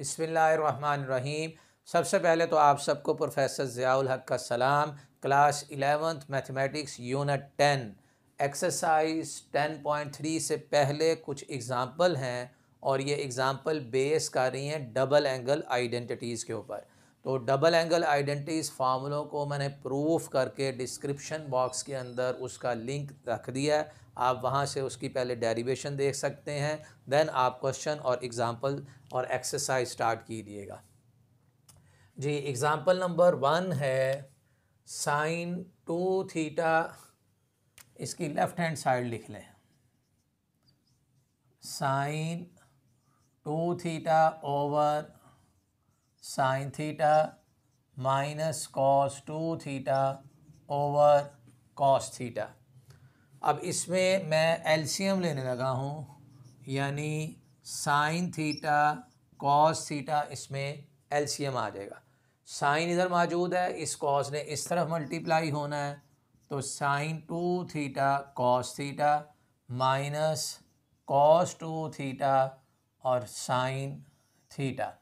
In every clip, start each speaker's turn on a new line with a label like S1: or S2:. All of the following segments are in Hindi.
S1: बिसमीम सबसे पहले तो आप सबको प्रोफेसर ज़ियाउल हक का सलाम class eleventh mathematics unit ten exercise ten point three से पहले कुछ एग्ज़ाम्पल हैं और ये एग्ज़ाम्पल बेस कर रही हैं डबल एंगल आइडेंटिटीज़ के ऊपर तो डबल एंगल आइडेंटिटीज़ फार्मूलों को मैंने प्रूफ करके डिस्क्रिप्शन बॉक्स के अंदर उसका लिंक रख दिया है आप वहाँ से उसकी पहले डेरिवेशन देख सकते हैं देन आप क्वेश्चन और एग्ज़ाम्पल और एक्सरसाइज स्टार्ट कीजिएगा जी एग्ज़ाम्पल नंबर वन है साइन टू थीटा इसकी लेफ़्ट हैंड साइड लिख लें sine two theta over sine theta minus cos two theta over cos theta अब इसमें मैं एल्शियम लेने लगा हूँ यानी साइन थीटा कॉस थीटा इसमें एल्शियम आ जाएगा साइन इधर मौजूद है इस कॉस ने इस तरफ मल्टीप्लाई होना है तो sine two theta cos theta minus cos two theta और साइन थीटा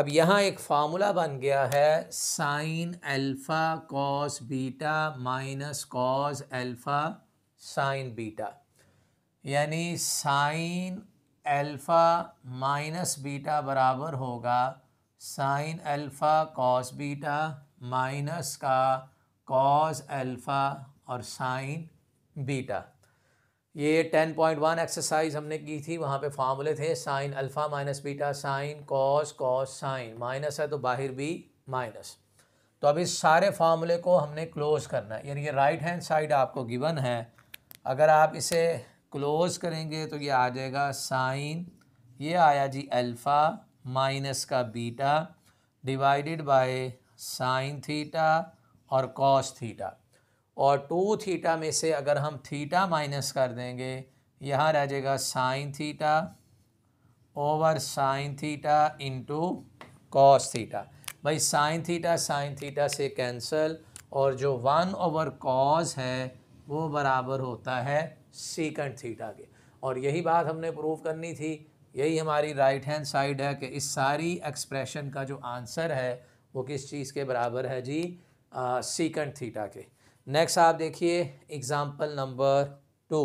S1: अब यहाँ एक फार्मूला बन गया है sine alpha cos beta minus cos alpha sine beta यानी साइन अल्फ़ा माइनस बीटा बराबर होगा sine alpha cos beta minus का कॉस अल्फ़ा और साइन बीटा ये टेन पॉइंट वन एक्सरसाइज हमने की थी वहाँ पे फार्मूले थे sine alpha minus beta sine cos cos sign minus है तो बाहर भी माइनस तो अब इस सारे फार्मूले को हमने क्लोज़ करना है यानी ये राइट हैंड साइड आपको गिवन है अगर आप इसे क्लोज़ करेंगे तो ये आ जाएगा साइन ये आया जी अल्फ़ा माइनस का beta divided by sine theta और कॉस थीटा और टू थीटा में से अगर हम थीटा माइनस कर देंगे यहाँ रह जाएगा sine theta over sine theta into cos theta भाई साइन थीटा साइन थीटा से कैंसल और जो वन ओवर कॉस है वो बराबर होता है सीकेंड थीटा के और यही बात हमने प्रूव करनी थी यही हमारी राइट हैंड साइड है कि इस सारी एक्सप्रेशन का जो आंसर है वो किस चीज़ के बराबर है जी सीकेंड थीटा के नेक्स्ट आप देखिए example number two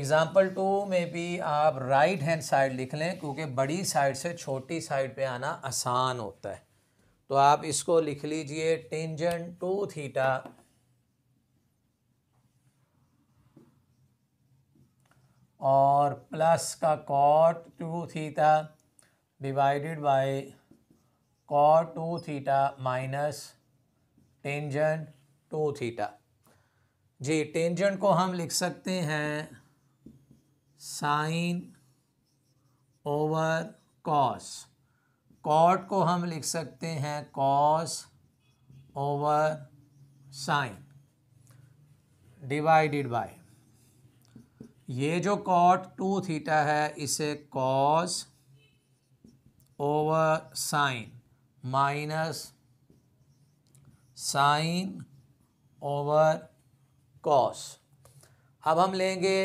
S1: example two में भी आप राइट हैंड साइड लिख लें क्योंकि बड़ी साइड से छोटी साइड पे आना आसान होता है तो आप इसको लिख लीजिए टेंजन टू थीटा और प्लस का cot two theta divided by cot two theta minus tangent two theta जी टेंजन को हम लिख सकते हैं साइन ओवर कॉस कॉट को हम लिख सकते हैं cos over sine divided by ये जो कॉट टू थीटा है इसे cos over sine minus sine over cos अब हम लेंगे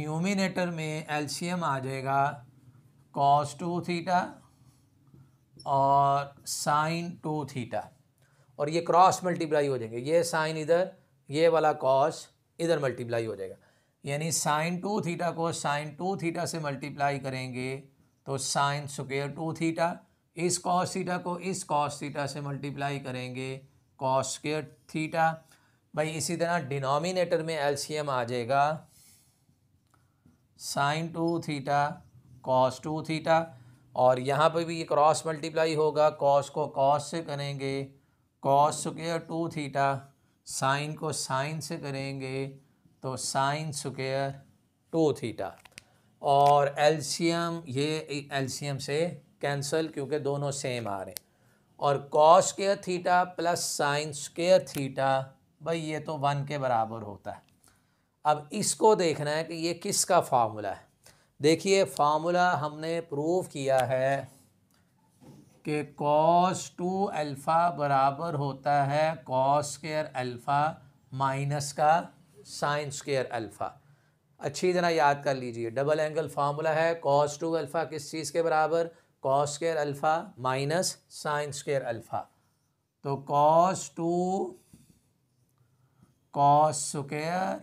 S1: न्यूमिनेटर में एलसीएम आ जाएगा कॉस टू थीटा और साइन टू थीटा और ये क्रॉस मल्टीप्लाई हो जाएंगे ये साइन इधर ये वाला कॉस इधर मल्टीप्लाई हो जाएगा यानी साइन टू थीटा को साइन टू थीटा से मल्टीप्लाई करेंगे तो साइन स्क्वेयर टू थीटा इस कॉस थीटा को इस कॉस थीटा से मल्टीप्लाई करेंगे कॉस स्क्र थीटा भाई इसी तरह डिनोमिनेटर में एलसीएम आ जाएगा sine two theta cos two theta और यहाँ पर भी ये क्रॉस मल्टीप्लाई होगा कॉस को कॉस से करेंगे cos square two theta sine को साइन से करेंगे तो साइन स्क्र टू थीटा और एलसीएम ये एलसीएम से कैंसिल क्योंकि दोनों सेम आ रहे हैं और cos square theta plus sine square theta भाई ये तो वन के बराबर होता है अब इसको देखना है कि ये किसका फार्मूला है देखिए फार्मूला हमने प्रूव किया है कि कॉस टू अल्फ़ा बराबर होता है कॉस स्केयर अल्फ़ा माइनस का साइन स्केयर अल्फ़ा अच्छी तरह याद कर लीजिए डबल एंगल फार्मूला है कॉस टू अल्फ़ा किस चीज़ के बराबर cos square alpha minus sine square alpha तो cos two cos square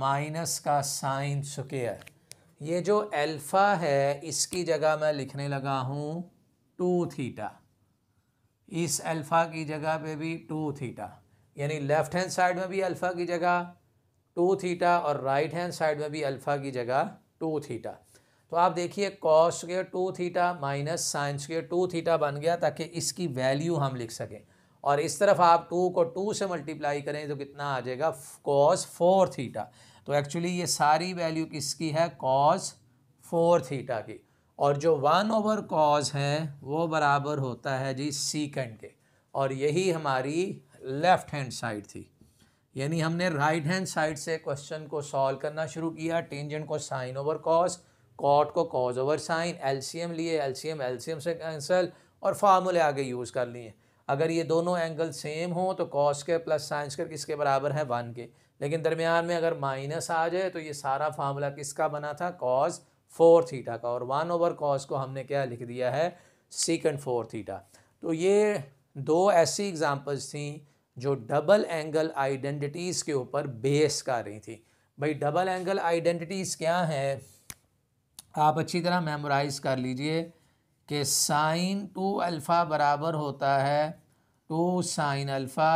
S1: minus का साइन स्केयर ये जो अल्फ़ा है इसकी जगह मैं लिखने लगा हूँ टू थीटा इस अल्फ़ा की जगह पे भी टू थीटा यानी लेफ़्ट हैंड साइड में भी अल्फ़ा की जगह टू थीटा और राइट हैंड साइड में भी अल्फ़ा की जगह टू थीटा तो आप देखिए कॉस के टू थीटा माइनस साइंस के टू थीटा बन गया ताकि इसकी वैल्यू हम लिख सकें और इस तरफ आप टू को टू से मल्टीप्लाई करें तो कितना आ जाएगा कॉस फोर थीटा तो एक्चुअली ये सारी वैल्यू किसकी है कॉज फोर थीटा की और जो वन ओवर कॉज है वो बराबर होता है जी सीकेंड के और यही हमारी लेफ़्ट हैंड साइड थी यानी हमने राइट हैंड साइड से क्वेश्चन को सॉल्व करना शुरू किया टेंजेंट को साइन ओवर कॉज कॉट को कॉज ओवर साइन एलसीएम लिए एलसीएम एलसीएम से कैंसिल और फार्मूले आगे यूज़ कर लिए अगर ये दोनों एंगल सेम हों तो कॉस के प्लस साइंस के किसके बराबर है वन के लेकिन दरमियान में अगर माइनस आ जाए तो ये सारा फार्मूला किसका बना था कॉज फोर थीटा का और वन ओवर कॉज को हमने क्या लिख दिया है सीकेंड फोर थीटा तो ये दो ऐसी एग्ज़ाम्पल्स थी जो डबल एंगल आइडेंटिटीज़ के ऊपर बेस कर रही थी भाई डबल एंगल आइडेंटिटीज़ क्या है आप अच्छी तरह मेमोराइज़ कर लीजिए कि साइन टू अल्फ़ा बराबर होता है two sine alpha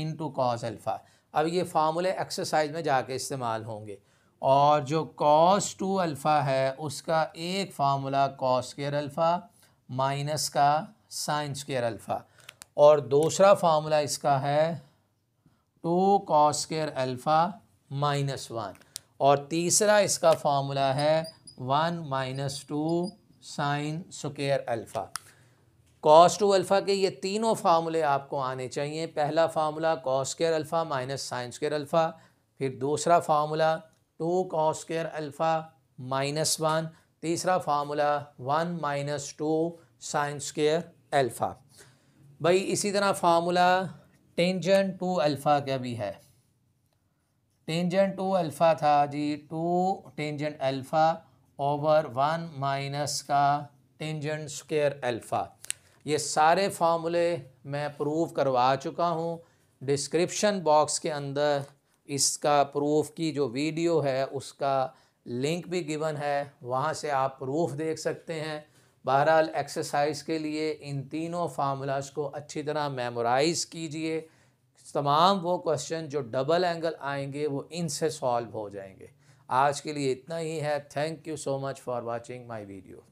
S1: into cos alpha अब ये फार्मूले एक्सरसाइज में जाके इस्तेमाल होंगे और जो कॉस टू अल्फ़ा है उसका एक formula cos square alpha minus का साइन स्केयर अल्फ़ा और दूसरा फार्मूला इसका है two cos square alpha minus one और तीसरा इसका फार्मूला है one minus two sine square alpha cos two alpha के ये तीनों फार्मूले आपको आने चाहिए पहला formula cos square alpha minus sines square alpha फिर दूसरा formula two cos square alpha minus one तीसरा formula one minus two sines square alpha भाई इसी तरह फार्मूला टेंजन टू अल्फ़ा का भी है टेंजन टू अल्फ़ा था जी two tangent alpha over one minus का टेंजन स्केयर अल्फ़ा ये सारे फार्मूले मैं प्रूव करवा चुका हूँ डिस्क्रिप्शन बॉक्स के अंदर इसका प्रूफ की जो वीडियो है उसका लिंक भी गिवन है वहाँ से आप प्रूफ देख सकते हैं बहरहाल एक्सरसाइज के लिए इन तीनों फार्मूलाज को अच्छी तरह मेमोराइज़ कीजिए तमाम वो क्वेश्चन जो डबल एंगल आएंगे वो इनसे सॉल्व हो जाएंगे आज के लिए इतना ही है thank you so much for watching my video